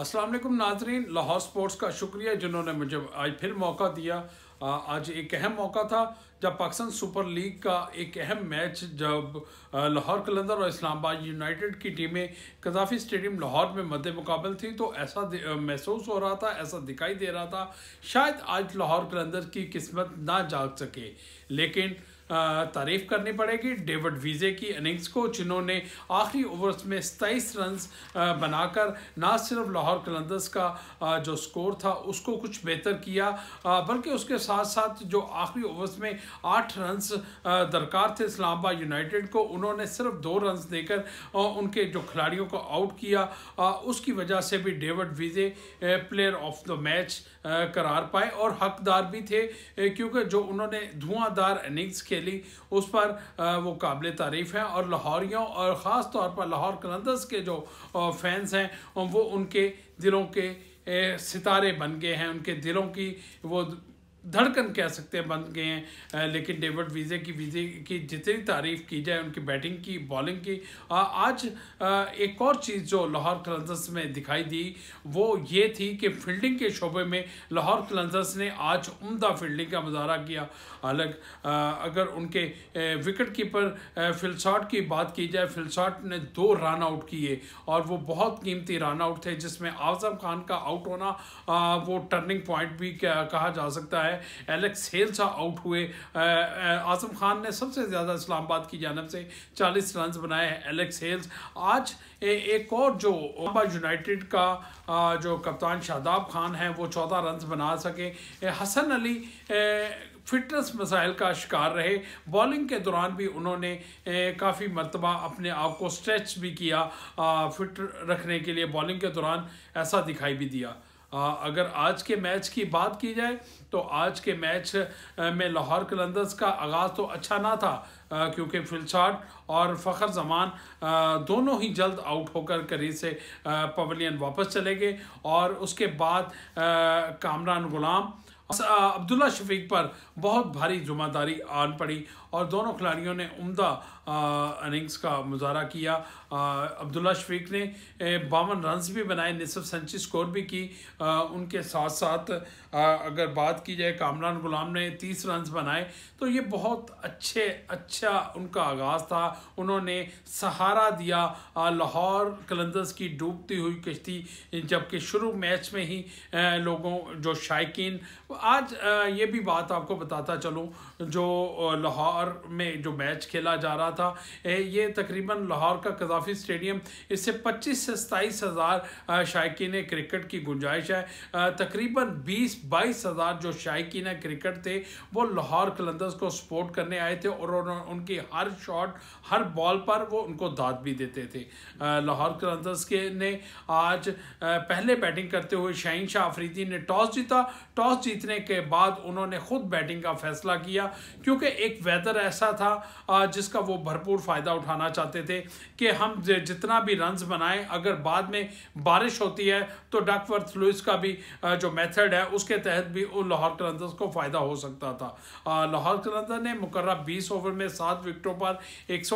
अस्सलाम वालेकुम नाजरीन लाहौर स्पोर्ट्स का शुक्रिया जिन्होंने मुझे आज फिर मौका दिया आज एक अहम मौका था जब पाकिस्तान सुपर लीग का एक अहम मैच जब लाहौर कलंदर और इस्लामाबाद यूनाइटेड की टीमें कजाफी स्टेडियम लाहौर में मद मुकाबल थी तो ऐसा महसूस हो रहा था ऐसा दिखाई दे रहा था शायद आज लाहौर कलंदर की किस्मत ना जाग सके लेकिन तारीफ करनी पड़ेगी डेविड वीजे की इनिंग्स को जिन्होंने आखिरी ओवर्स में सताईस रन बनाकर ना सिर्फ लाहौर कलंदर्स का जो स्कोर था उसको कुछ बेहतर किया बल्कि उसके साथ साथ जो आखिरी ओवर्स में आठ रन दरकार थे इस्लामाबाद यूनाइटेड को उन्होंने सिर्फ दो रन देकर उनके जो खिलाड़ियों को आउट किया उसकी वजह से भी David Wiese player of the match करार पाए और हकदार भी थे क्योंकि जो उन्होंने धुआंधार इनिंग्स के खेली उस पर वो काबिल तारीफ़ है और लाहौरियों और ख़ास तौर पर लाहौर कलंदर्स के जो फैंस हैं वो उनके दिलों के सितारे बन गए हैं उनके दिलों की वो धड़कन कह सकते हैं बन गए हैं लेकिन डेविड वीजे की वीजे की जितनी तारीफ की जाए उनकी बैटिंग की बॉलिंग की आज एक और चीज़ जो लाहौर क्लंजर्स में दिखाई दी वो ये थी कि फील्डिंग के शोबे में लाहौर कलंजर्स ने आज उम्दा फील्डिंग का मुजाहरा किया अलग अगर उनके विकेट कीपर फिलसाट की बात की जाए फिलसाट ने दो रन आउट किए और वो बहुत कीमती रन आउट थे जिसमें आजम खान का आउट होना वो टर्निंग पॉइंट भी कहा जा सकता है है एलेक्स हेल सा आउट हुए आजम खान ने सबसे ज़्यादा इस्लामाबाद की जानब से चालीस रन बनाए हैं एलेक्स हेल्स आज ए, एक और जो ओबा यूनाइटेड का आ, जो कप्तान शादाब खान है वो चौदह रन बना सके ए, हसन अली ए, फिटनेस मसाइल का शिकार रहे बॉलिंग के दौरान भी उन्होंने काफ़ी मरतबा अपने आप को स्ट्रेच भी किया आ, फिट रखने के लिए बॉलिंग के दौरान ऐसा दिखाई भी दिया अगर आज के मैच की बात की जाए तो आज के मैच में लाहौर कलंदर्स का आगाज़ तो अच्छा ना था क्योंकि फिलशाट और फ़खर जमान दोनों ही जल्द आउट होकर करीब से पवेलियन वापस चले गए और उसके बाद कामरान गुलाम अब्दुल्ला शफीक पर बहुत भारी जुम्मेदारी आन पड़ी और दोनों खिलाड़ियों ने उम्दा इनिंग्स का मुजाहरा किया अब्दुल्ला शफीक ने बावन रन भी बनाए निसफ सेंचुरी स्कोर भी की आ, उनके साथ साथ आ, अगर बात की जाए कामरान गुलाम ने तीस रन्स बनाए तो ये बहुत अच्छे अच्छा उनका आगाज़ था उन्होंने सहारा दिया लाहौर कलंदर्स की डूबती हुई कश्ती जबकि शुरू मैच में ही लोगों जो शायक आज ये भी बात आपको बताता चलूँ जो लाहौर में जो मैच खेला जा रहा था ये तकरीबन लाहौर का कजाफी स्टेडियम इससे पच्चीस से सताईस हज़ार शायकीन क्रिकेट की गुंजाइश है तकरीबन बीस बाईस हज़ार जो शायक क्रिकेट थे वो लाहौर कलंदर्स को सपोर्ट करने आए थे और उनकी हर शॉट हर बॉल पर वो उनको दाद भी देते थे लाहौर कलंदर्स के ने आज पहले बैटिंग करते हुए शाहीन शाह आफरीदी ने टॉस जीता टॉस जीतने के बाद उन्होंने खुद बैटिंग का फैसला किया क्योंकि एक वेदर ऐसा था जिसका वो भरपूर फ़ायदा उठाना चाहते थे कि हम जितना भी रन्स बनाएं अगर बाद में बारिश होती है तो डकवर्थ लुइस का भी जो मेथड है उसके तहत भी उन लाहौर कलंदर्स को फ़ायदा हो सकता था लाहौर कलंदर ने मुकर बीस ओवर में सात विकटों पर एक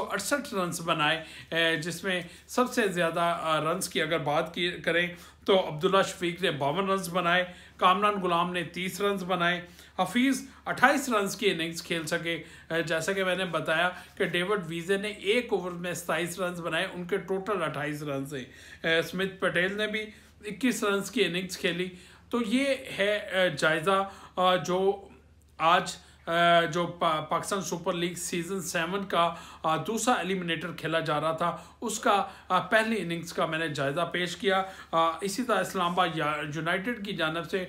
रन्स बनाए जिसमें सबसे ज़्यादा रन्स की अगर बात की करें तो अब्दुल्ला शफीक ने बावन रन्स बनाए कामरान गुलाम ने तीस रन्स बनाए हफीज़ 28 रन की इनिंग्स खेल सके जैसा कि मैंने बताया कि डेविड वीजे ने एक ओवर में सताईस रन बनाए उनके टोटल 28 रन हैं स्मिथ पटेल ने भी 21 रन की इनिंग्स खेली तो ये है जायज़ा जो आज जो Pakistan super league season seven का दूसरा एलिमिनेटर खेला जा रहा था उसका पहली इनिंग्स का मैंने जायज़ा पेश किया इसी तरह इस्लामाबाद यूनाइटेड की जानब से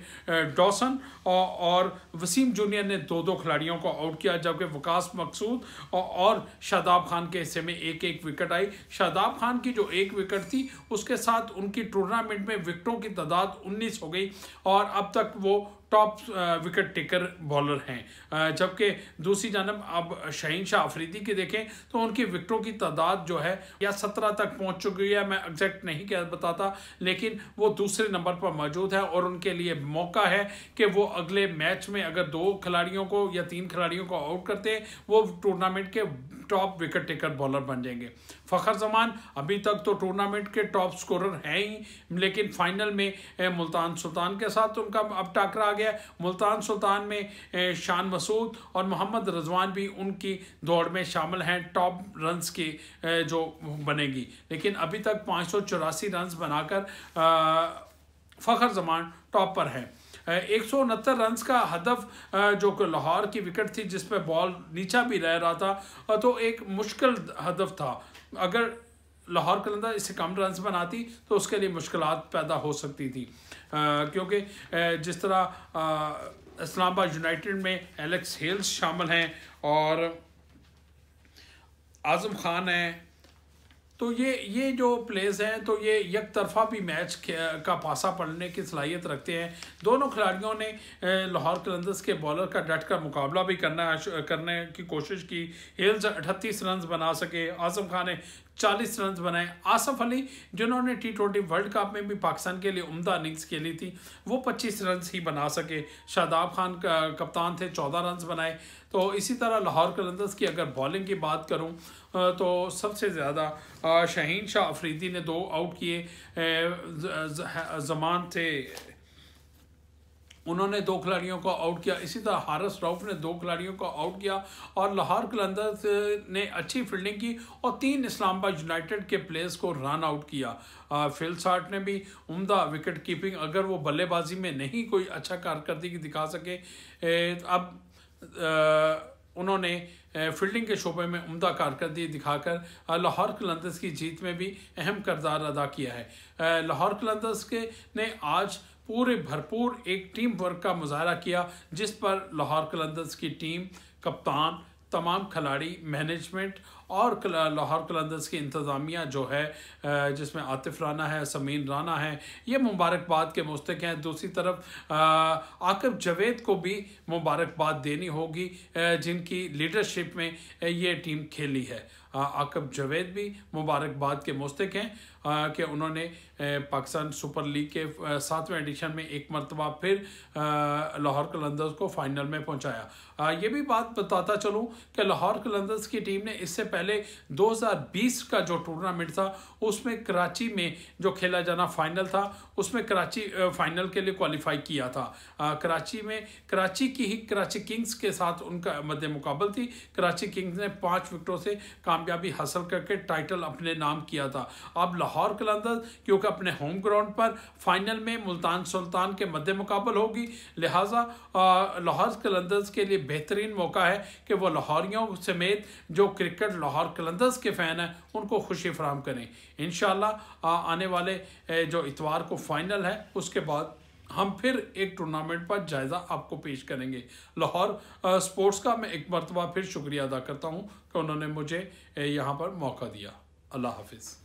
डॉसन और वसीम जूनियर ने दो दो खिलाड़ियों को आउट किया जबकि वकास मकसूद और शादाब खान के हिस्से में एक एक विकेट आई शादाब खान की जो एक विकेट थी उसके साथ उनकी टूर्नामेंट में विकटों की तादाद उन्नीस हो गई और अब तक वो टॉप विकेट टेकर बॉलर हैं uh, जबकि दूसरी जानब अब शहीन शाह आफरीदी की देखें तो उनकी विकटों की तादाद जो है या सत्रह तक पहुंच चुकी है मैं एग्जैक्ट नहीं कह बताता लेकिन वो दूसरे नंबर पर मौजूद है और उनके लिए मौका है कि वो अगले मैच में अगर दो खिलाड़ियों को या तीन खिलाड़ियों को आउट करते वो टूर्नामेंट के टॉप विकेट टेकर बॉलर बन जाएंगे फ़खर जमान अभी तक तो टूर्नामेंट के टॉप स्कोरर हैं ही लेकिन फाइनल में मुल्तान सुल्तान के साथ उनका अब टाकरा आ गया गया मुल्तान सुल्तान में शान मसूद और मोहम्मद रजवान भी उनकी दौड़ में शामिल हैं टॉप रन्स की जो बनेगी लेकिन अभी तक पाँच सौ चौरासी रन्स बनाकर फ़खर जमान टॉप पर हैं एक सौ उनहत्तर रन का हदफ जो कि लाहौर की विकेट थी जिस पर बॉल नीचा भी रह रहा था तो एक मुश्किल हदफ था अगर लाहौर कलंदर इससे कम रन बनाती तो उसके लिए मुश्किल पैदा हो सकती थी क्योंकि जिस तरह इस्लामाबाद यूनाइटेड में एलेक्स हेल्स शामिल हैं और आज़म खान हैं तो ये ये जो प्लेस हैं तो ये यक तरफा भी मैच का पासा पड़ने की सलाहियत रखते हैं दोनों खिलाड़ियों ने लाहौर कलंदर्स के बॉलर का डट कर मुकाबला भी करना करने की कोशिश की हेल्स अठतीस रन बना सके आजम खान ने चालीस रन बनाए आसफ अली जिन्होंने टी ट्वेंटी वर्ल्ड कप में भी पाकिस्तान के लिए उमदा इनिंग्स खेली थी वो पच्चीस रन ही बना सके शादाब खान कप्तान थे चौदह रन बनाए तो इसी तरह लाहौर कलंदर्स की अगर बॉलिंग की बात करूँ तो सबसे ज़्यादा शहीन शाह अफरीदी ने दो आउट किए जमान थे उन्होंने दो खिलाड़ियों को आउट किया इसी तरह हारस राउफ ने दो खिलाड़ियों को आउट किया और लाहौर कलंदर्स ने अच्छी फील्डिंग की और तीन इस्लामाबाद यूनाइटेड के प्लेयर्स को रन आउट किया फिल्सार्ट ने भी उमदा विकेट कीपिंग अगर वो बल्लेबाजी में नहीं कोई अच्छा कारकर्दगी दिखा सके ए, अब आ, उन्होंने फील्डिंग के शोबे में उमदा कारकर्दगी दिखाकर लाहौर कलंदर्स की जीत में भी अहम करदार अदा किया है लाहौर कलंदर्स के ने आज पूरे भरपूर एक टीम वर्क का मुजाहरा किया जिस पर लाहौर कलंदर्स की टीम कप्तान तमाम खिलाड़ी मैनेजमेंट और लाहौर कलंदर्स की इंतज़ामिया जो है जिसमें आतिफ राना है समीन राना है ये मुबारकबाद के मुस्तक हैं दूसरी तरफ आकिब जवेद को भी मुबारकबाद देनी होगी जिनकी लीडरशिप में ये टीम खेली है आकब जवेद भी मुबारकबाद के मुस्तक हैं कि उन्होंने पाकिस्तान सुपर लीग के सातवें एडिशन में एक मरतबा फिर लाहौर कलंदर्स को फाइनल में पहुंचाया ये भी बात बताता चलूँ कि लाहौर कलंदर्स की टीम ने इससे पहले 2020 का जो टूर्नामेंट था उसमें कराची में जो खेला जाना फाइनल था उसमें कराची फाइनल के लिए क्वालिफाई किया था कराची में कराची की ही कराची किंग्स के साथ उनका मद मुकाबल थी कराची किंग्स ने पाँच विकटों से काम कामयाबी हासिल करके टाइटल अपने नाम किया था अब लाहौर कलंदर क्योंकि अपने होम ग्राउंड पर फाइनल में मुल्तान सुल्तान के मध्य मुकाबल होगी लिहाजा लाहौर कलंदर्स के लिए बेहतरीन मौका है कि वह लाहौरियों समेत जो क्रिकेट लाहौर कलंदर्स के फ़ैन हैं उनको खुशी फराम करें इन आने वाले जो इतवार को फाइनल है उसके बाद हम फिर एक टूर्नामेंट पर जायज़ा आपको पेश करेंगे लाहौर स्पोर्ट्स का मैं एक मरतबा फिर शुक्रिया अदा करता हूँ कि उन्होंने मुझे यहाँ पर मौका दिया अल्लाह हाफिज़